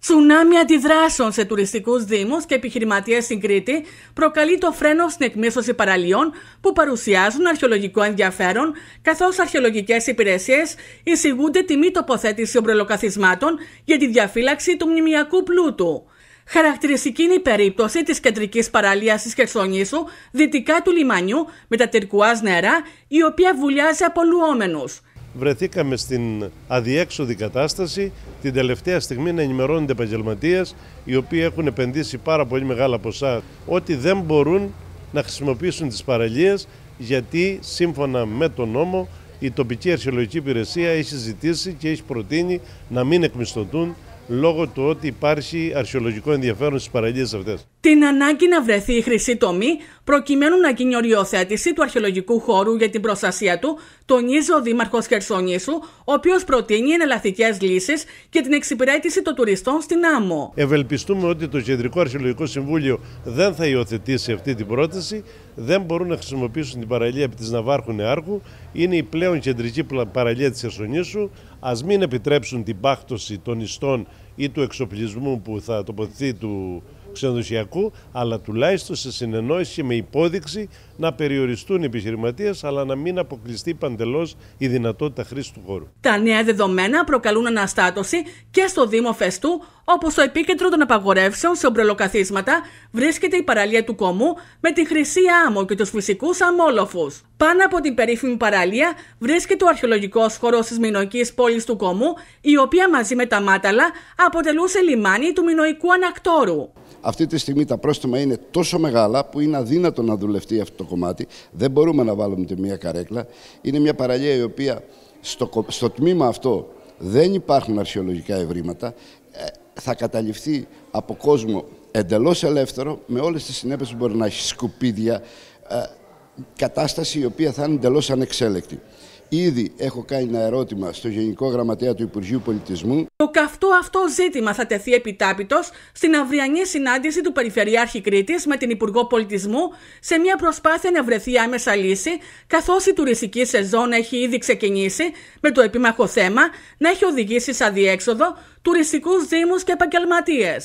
Τσουνάμι αντιδράσεων σε τουριστικούς δήμους και επιχειρηματίες στην Κρήτη προκαλεί το φρένο στην εκμίσθωση παραλίων που παρουσιάζουν αρχαιολογικό ενδιαφέρον, καθώς αρχαιολογικές υπηρεσίες εισηγούνται τη μη τοποθέτηση ομπρελοκαθισμάτων για τη διαφύλαξη του μνημιακού πλούτου. Χαρακτηριστική είναι η περίπτωση της κεντρικής παραλίας της Χερσονήσου, δυτικά του λιμανιού, με τα τυρκουάς νερά, η οποία βουλιάζει από βρεθήκαμε στην αδιέξοδη κατάσταση την τελευταία στιγμή να ενημερώνονται επαγγελματίες οι οποίοι έχουν επενδύσει πάρα πολύ μεγάλα ποσά ότι δεν μπορούν να χρησιμοποιήσουν τις παραλίες γιατί σύμφωνα με τον νόμο η τοπική αρχαιολογική υπηρεσία έχει ζητήσει και έχει προτείνει να μην εκμισθωτούν λόγω του ότι υπάρχει αρχαιολογικό ενδιαφέρον στις παραλίες αυτές. Την ανάγκη να βρεθεί η χρυσή τομή προκειμένου να γίνει οριοθέτηση του αρχαιολογικού χώρου για την προστασία του, τονίζει ο Δήμαρχος Χερσονήσου, ο οποίος προτείνει εναλλακτικές λύσεις και την εξυπηρέτηση των τουριστών στην άμμο. Ευελπιστούμε ότι το Κεντρικό Αρχαιολογικό Συμβούλιο δεν θα υιοθετήσει αυτή την πρόταση δεν μπορούν να χρησιμοποιήσουν την παραλία επί της Ναυάρχου Νεάρχου. Είναι η πλέον κεντρική παραλία της Χερσονήσου. Ας μην επιτρέψουν την πάκτωση των ιστών ή του εξοπλισμού που θα τοποθετεί του ξενοδοχειακού, αλλά τουλάχιστον σε συνεννόηση και με υπόδειξη να περιοριστούν οι επιχειρηματίες, αλλά να μην αποκλειστεί παντελώς η δυνατότητα χρήσης του χώρου. Τα νέα δεδομένα προκαλούν αναστάτωση και στο Δήμο Φεστού, όπου στο επίκεντρο των απαγορεύσεων σε ομπρελοκαθίσματα βρίσκεται η παραλία του Κομού με τη χρυσή άμμο και τους φυσικούς αμόλοφους. Πάνω από την περίφημη παραλία βρίσκεται ο αρχαιολογικός χώρος τη Μινοϊκής πόλης του Κομού, η οποία μαζί με τα μάταλα αποτελούσε λιμάνι του μινοϊκού ανακτόρου. Αυτή τη στιγμή τα πρόστιμα είναι τόσο μεγάλα που είναι αδύνατο να δουλευτεί αυτό το κομμάτι. Δεν μπορούμε να βάλουμε τη μία καρέκλα. Είναι μια παραλία η οποία στο, στο τμήμα αυτό δεν υπάρχουν αρχαιολογικά ευρήματα. Ε, θα καταληφθεί από κόσμο εντελώς ελεύθερο με όλες τις συνέπειες που μπορεί να έχει σκουπίδια, ε, κατάσταση η οποία θα είναι εντελώς ανεξέλεκτη. Ήδη έχω κάνει ένα ερώτημα στο Γενικό Γραμματέα του Υπουργείου Πολιτισμού. Το καυτό αυτό ζήτημα θα τεθεί επιτάπητος στην αυριανή συνάντηση του Περιφερειάρχη Κρήτης με την Υπουργό Πολιτισμού σε μια προσπάθεια να βρεθεί άμεσα λύση, καθώς η τουριστική σεζόν έχει ήδη ξεκινήσει με το επίμαχο θέμα να έχει οδηγήσει σε αδιέξοδο τουριστικούς δήμους και επαγγελματίες.